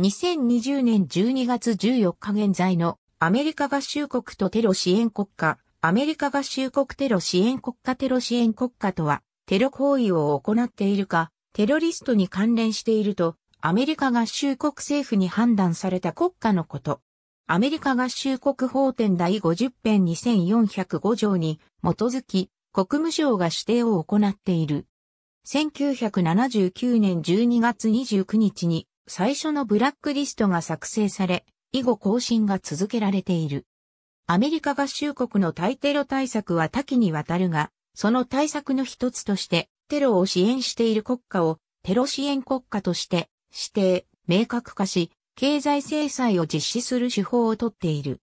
2020年12月14日現在のアメリカ合衆国とテロ支援国家、アメリカ合衆国テロ支援国家テロ支援国家とは、テロ行為を行っているか、テロリストに関連していると、アメリカ合衆国政府に判断された国家のこと。アメリカ合衆国法典第50編2405条に基づき国務省が指定を行っている。1979年12月29日に最初のブラックリストが作成され、以後更新が続けられている。アメリカ合衆国の対テロ対策は多岐にわたるが、その対策の一つとして、テロを支援している国家をテロ支援国家として指定、明確化し、経済制裁を実施する手法をとっている。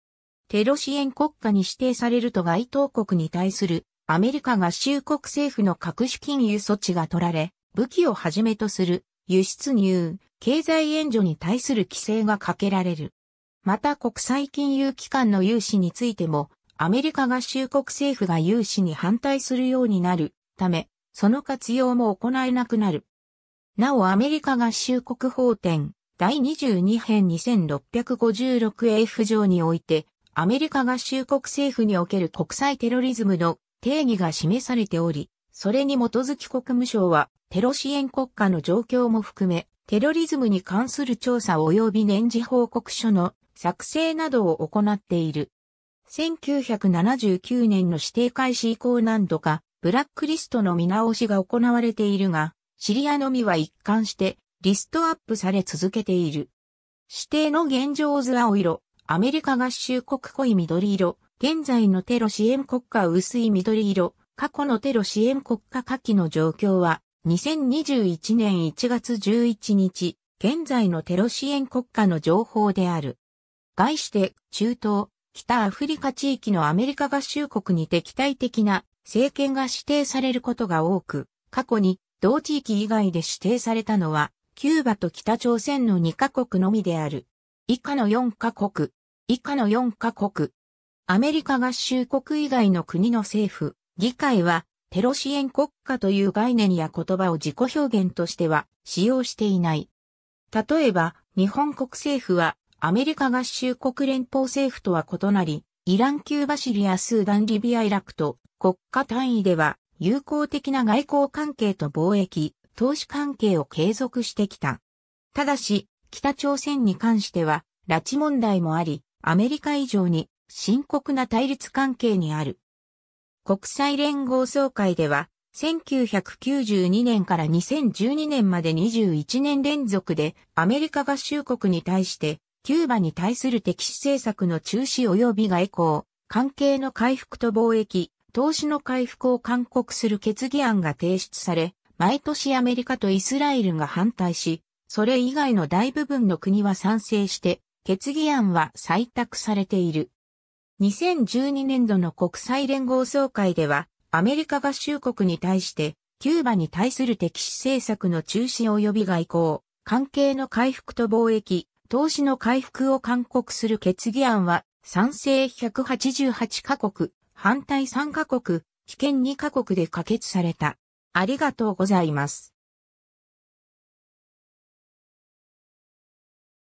テロ支援国家に指定されると該当国に対するアメリカ合衆国政府の各種金融措置が取られ、武器をはじめとする輸出入、経済援助に対する規制がかけられる。また国際金融機関の融資についても、アメリカ合衆国政府が融資に反対するようになるため、その活用も行えなくなる。なおアメリカ合衆国法典第22編 2656F 条において、アメリカ合衆国政府における国際テロリズムの定義が示されており、それに基づき国務省はテロ支援国家の状況も含め、テロリズムに関する調査及び年次報告書の作成などを行っている。1979年の指定開始以降何度か、ブラックリストの見直しが行われているが、シリアのみは一貫してリストアップされ続けている。指定の現状図青色、アメリカ合衆国濃い緑色、現在のテロ支援国家薄い緑色、過去のテロ支援国家下記の状況は2021年1月11日、現在のテロ支援国家の情報である。外して中東、北アフリカ地域のアメリカ合衆国に敵対的な政権が指定されることが多く、過去に同地域以外で指定されたのは、キューバと北朝鮮の2カ国のみである。以下の4カ国。以下の4カ国。アメリカ合衆国以外の国の政府、議会はテロ支援国家という概念や言葉を自己表現としては使用していない。例えば、日本国政府はアメリカ合衆国連邦政府とは異なり、イラン・キューバ・シリア・スーダン・リビア・イラクと国家単位では友好的な外交関係と貿易、投資関係を継続してきた。ただし、北朝鮮に関しては、拉致問題もあり、アメリカ以上に深刻な対立関係にある。国際連合総会では、1992年から2012年まで21年連続でアメリカ合衆国に対してキューバに対する敵視政策の中止及び外交、関係の回復と貿易、投資の回復を勧告する決議案が提出され、毎年アメリカとイスラエルが反対し、それ以外の大部分の国は賛成して、決議案は採択されている。2012年度の国際連合総会では、アメリカ合衆国に対して、キューバに対する敵視政策の中止及び外交、関係の回復と貿易、投資の回復を勧告する決議案は、賛成188カ国、反対3カ国、棄権2カ国で可決された。ありがとうございます。